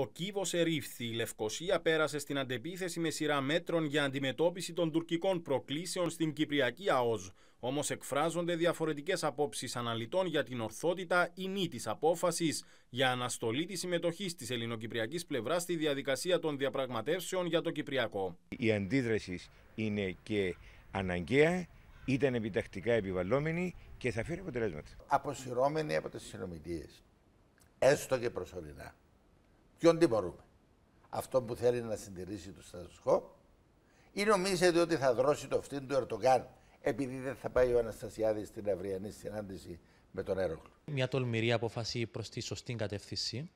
Ο κύβο ερήφθη. Η Λευκοσία πέρασε στην αντεπίθεση με σειρά μέτρων για αντιμετώπιση των τουρκικών προκλήσεων στην Κυπριακή ΑΟΖ. Όμως εκφράζονται διαφορετικές απόψεις αναλυτών για την ορθότητα ή μη της απόφασης για αναστολή της συμμετοχής της ελληνοκυπριακής πλευράς στη διαδικασία των διαπραγματεύσεων για το Κυπριακό. Η αντίδραση είναι και αναγκαία, ήταν επιτακτικά επιβαλλόμενη και θα φέρει αποτελέσματα. Αποσυρώμενη από τις συνομιλίες, έστω και προσωρινά ποιον τι μπορούμε. Αυτό που θέλει να συντηρήσει το στατουσκό ή νομίζετε ότι θα δρώσει το φτύν του Ερτογκάν επειδή δεν θα πάει ο Αναστασιάδης στην αυριανή συνάντηση με τον Έρωκλο. Μια τολμηρή απόφαση προς τη σωστή κατεύθυνση.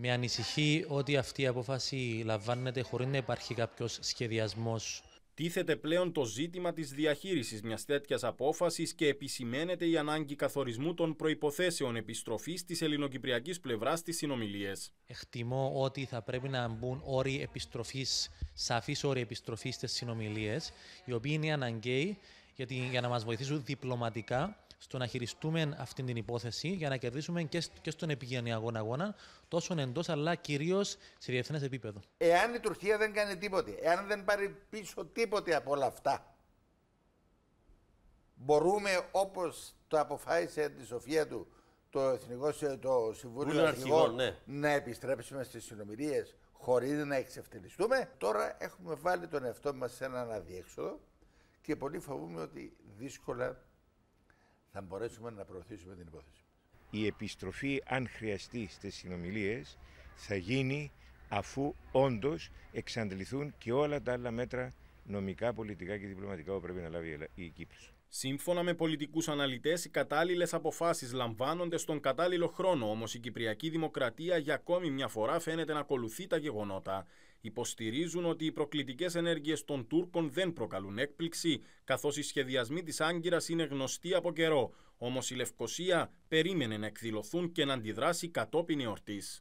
Με ανησυχεί ότι αυτή η απόφαση λαμβάνεται χωρίς να υπάρχει κάποιος σχεδιασμός Τίθεται πλέον το ζήτημα της διαχείρισης μιας τέτοιας απόφασης και επισημαίνεται η ανάγκη καθορισμού των προϋποθέσεων επιστροφής της ελληνοκυπριακής πλευράς στις συνομιλίες. Εκτιμώ ότι θα πρέπει να μπουν όροι επιστροφής, σαφείς όροι επιστροφής στις συνομιλίες, οι οποίοι είναι αναγκαίοι για να μας βοηθήσουν διπλωματικά στο να χειριστούμε αυτή την υπόθεση για να κερδίσουμε και, στον επικοινωνιακό αγώνα, τόσο εντός αλλά κυρίως σε διεθνές επίπεδο. Εάν η Τουρκία δεν κάνει τίποτε, εάν δεν πάρει πίσω τίποτε από όλα αυτά, μπορούμε όπως το αποφάσισε τη σοφία του το, Εθνικό, το Συμβούλιο Αρχηγών ναι. να επιστρέψουμε στις συνομιλίες χωρίς να εξευτελιστούμε. Τώρα έχουμε βάλει τον εαυτό μας σε έναν αδιέξοδο και πολύ φοβούμαι ότι δύσκολα θα μπορέσουμε να προωθήσουμε την υπόθεση. Η επιστροφή, αν χρειαστεί, στις συνομιλίες θα γίνει αφού όντως εξαντληθούν και όλα τα άλλα μέτρα νομικά, πολιτικά και διπλωματικά που πρέπει να λάβει η Κύπρος. Σύμφωνα με πολιτικούς αναλυτές, οι κατάλληλες αποφάσεις λαμβάνονται στον κατάλληλο χρόνο, όμως η Κυπριακή Δημοκρατία για ακόμη μια φορά φαίνεται να ακολουθεί τα γεγονότα. Υποστηρίζουν ότι οι προκλητικές ενέργειες των Τούρκων δεν προκαλούν έκπληξη, καθώς οι σχεδιασμοί της Άγκυρας είναι γνωστοί από καιρό. Όμως η Λευκοσία περίμενε να εκδηλωθούν και να αντιδράσει κατόπιν εορτής.